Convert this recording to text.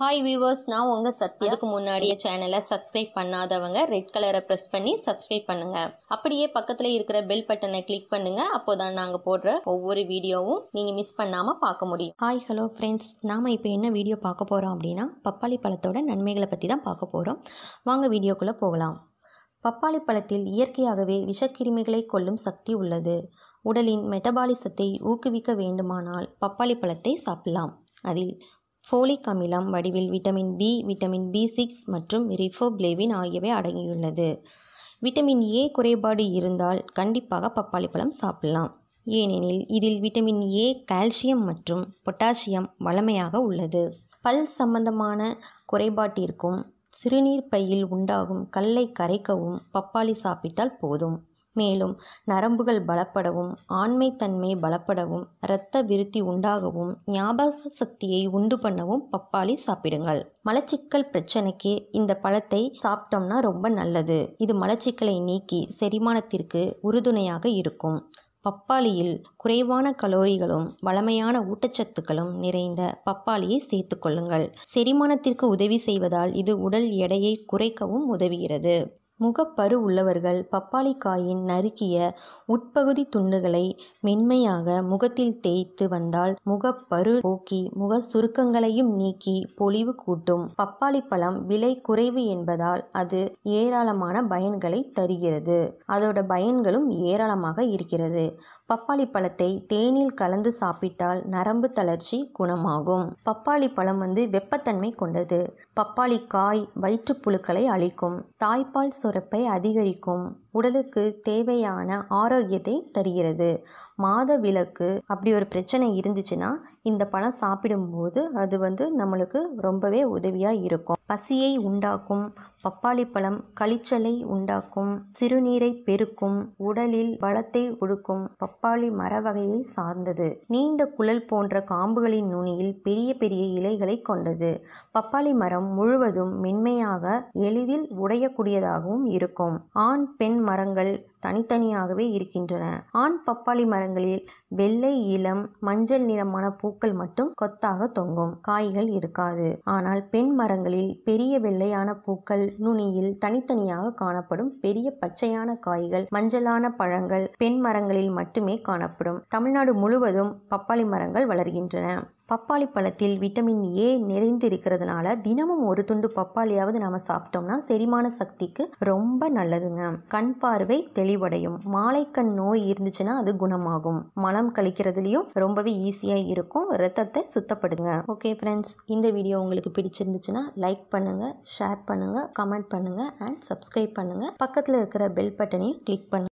hi viewers நான் உங்கள் சத்யா முன்னாடியே சேனலை சப்ஸ்கிரைப் பண்ணாதவங்க ரெட் கலரை ப்ரெஸ் பண்ணி சப்ஸ்கிரைப் பண்ணுங்க அப்படியே பக்கத்தில் இருக்கிற பெல் பட்டனை கிளிக் பண்ணுங்க அப்போதான் நாங்கள் போடுற ஒவ்வொரு வீடியோவும் நீங்கள் மிஸ் பண்ணாமல் பார்க்க முடியும் ஹாய் ஹலோ ஃப்ரெண்ட்ஸ் நாம் இப்போ என்ன வீடியோ பார்க்க போகிறோம் அப்படின்னா பப்பாளி பழத்தோட நன்மைகளை பற்றி தான் பார்க்க போகிறோம் வாங்க வீடியோக்குள்ளே போகலாம் பப்பாளி பழத்தில் இயற்கையாகவே விஷக்கிருமிகளை கொல்லும் சக்தி உள்ளது உடலின் மெட்டபாலிசத்தை ஊக்குவிக்க வேண்டுமானால் பப்பாளி பழத்தை சாப்பிடலாம் அதில் ஃபோலிக் அமிலம் வடிவில் vitamin B vitamin B six மற்றும் ரிஃபோப்ளேவின் ஆகியவை அடங்கியுள்ளது விட்டமின் ஏ குறைபாடு இருந்தால் கண்டிப்பாக பப்பாளி பழம் சாப்பிடலாம் ஏனெனில் இதில் விட்டமின் ஏ கால்சியம் மற்றும் பொட்டாசியம் வளமையாக உள்ளது பல் சம்பந்தமான குறைபாட்டிற்கும் சிறுநீர் பையில் உண்டாகும் கல்லை கரைக்கவும் பப்பாளி சாப்பிட்டால் போதும் மேலும் நரம்புகள் பலப்படவும் ஆண்மைத்தன்மை பலப்படவும் இரத்த விருத்தி உண்டாகவும் ஞாபக சக்தியை உண்டு பண்ணவும் பப்பாளி சாப்பிடுங்கள் மலச்சிக்கல் பிரச்சனைக்கு இந்த பழத்தை சாப்பிட்டோம்னா ரொம்ப நல்லது இது மலச்சிக்கலை நீக்கி செரிமானத்திற்கு உறுதுணையாக இருக்கும் பப்பாளியில் குறைவான கலோரிகளும் வளமையான ஊட்டச்சத்துக்களும் நிறைந்த பப்பாளியை சேர்த்துக்கொள்ளுங்கள் செரிமானத்திற்கு உதவி செய்வதால் இது உடல் எடையை குறைக்கவும் உதவுகிறது முகப்பரு உள்ளவர்கள் பப்பாளிக்காயின் நறுக்கிய உட்பகுதி துண்டுகளை மென்மையாக முகத்தில் தேய்த்து வந்தால் முகப்பரு போக்கி முக சுருக்கங்களையும் நீக்கி பொலிவு கூட்டும் பப்பாளி பழம் விலை குறைவு என்பதால் அது ஏராளமான பயன்களை தருகிறது அதோட பயன்களும் ஏராளமாக இருக்கிறது பப்பாளி பழத்தை தேனில் கலந்து சாப்பிட்டால் நரம்பு தளர்ச்சி குணமாகும் பப்பாளி பழம் வந்து வெப்பத்தன்மை கொண்டது பப்பாளி காய் வயிற்றுப்புழுக்களை அழிக்கும் தாய்ப்பால் சுரப்பை அதிகரிக்கும் உடலுக்கு தேவையான ஆரோக்கியத்தை தருகிறது மாத விளக்கு அப்படி ஒரு பிரச்சனை இருந்துச்சுன்னா இந்த பழம் சாப்பிடும்போது அது வந்து நம்மளுக்கு ரொம்பவே உதவியாக இருக்கும் பசியை உண்டாக்கும் பப்பாளி பழம் களிச்சலை உண்டாக்கும் சிறுநீரை பெருக்கும் உடலில் பலத்தை கொடுக்கும் பப்பாளி மர வகையை சார்ந்தது நீண்ட குழல் போன்ற காம்புகளின் நுனியில் பெரிய பெரிய இலைகளை கொண்டது பப்பாளி மரம் முழுவதும் மென்மையாக எளிதில் உடையக்கூடியதாகவும் மரமாகவும் இருக்கும் ஆண் பெண் மரங்கள் தனித்தனியாகவே இருக்கின்றன ஆண் பப்பாளி மரங்களில் வெள்ளை இளம் மஞ்சள் நிறமான பூக்கள் மட்டும் கொத்தாக தொங்கும் காய்கள் இருக்காது ஆனால் பெண் மரங்களில் பெரிய வெள்ளையான பூக்கள் நுனியில் தனித்தனியாக காணப்படும் பெரிய பச்சையான காய்கள் மஞ்சளான பழங்கள் பெண் மரங்களில் மட்டுமே காணப்படும் தமிழ்நாடு முழுவதும் பப்பாளி மரங்கள் வளர்கின்றன பப்பாளி பழத்தில் விட்டமின் ஏ நிறைந்து இருக்கிறதுனால தினமும் ஒரு துண்டு பப்பாளியாவது நாம சாப்பிட்டோம்னா செரிமான சக்திக்கு ரொம்ப நல்லதுங்க கண் பார்வை தெளிவடையும் மாலைக்கண் நோய் இருந்துச்சுன்னா அது குணமாகும் மலம் கழிக்கிறதுலையும் ரொம்பவே ஈஸியாக இருக்கும் ரத்தத்தை சுத்தப்படுங்க ஓகே ஃப்ரெண்ட்ஸ் இந்த வீடியோ உங்களுக்கு பிடிச்சிருந்துச்சுன்னா லைக் பண்ணுங்கள் ஷேர் பண்ணுங்கள் கமெண்ட் பண்ணுங்கள் அண்ட் சப்ஸ்கிரைப் பண்ணுங்கள் பக்கத்தில் இருக்கிற பெல் பட்டனையும் கிளிக் பண்ணுங்கள்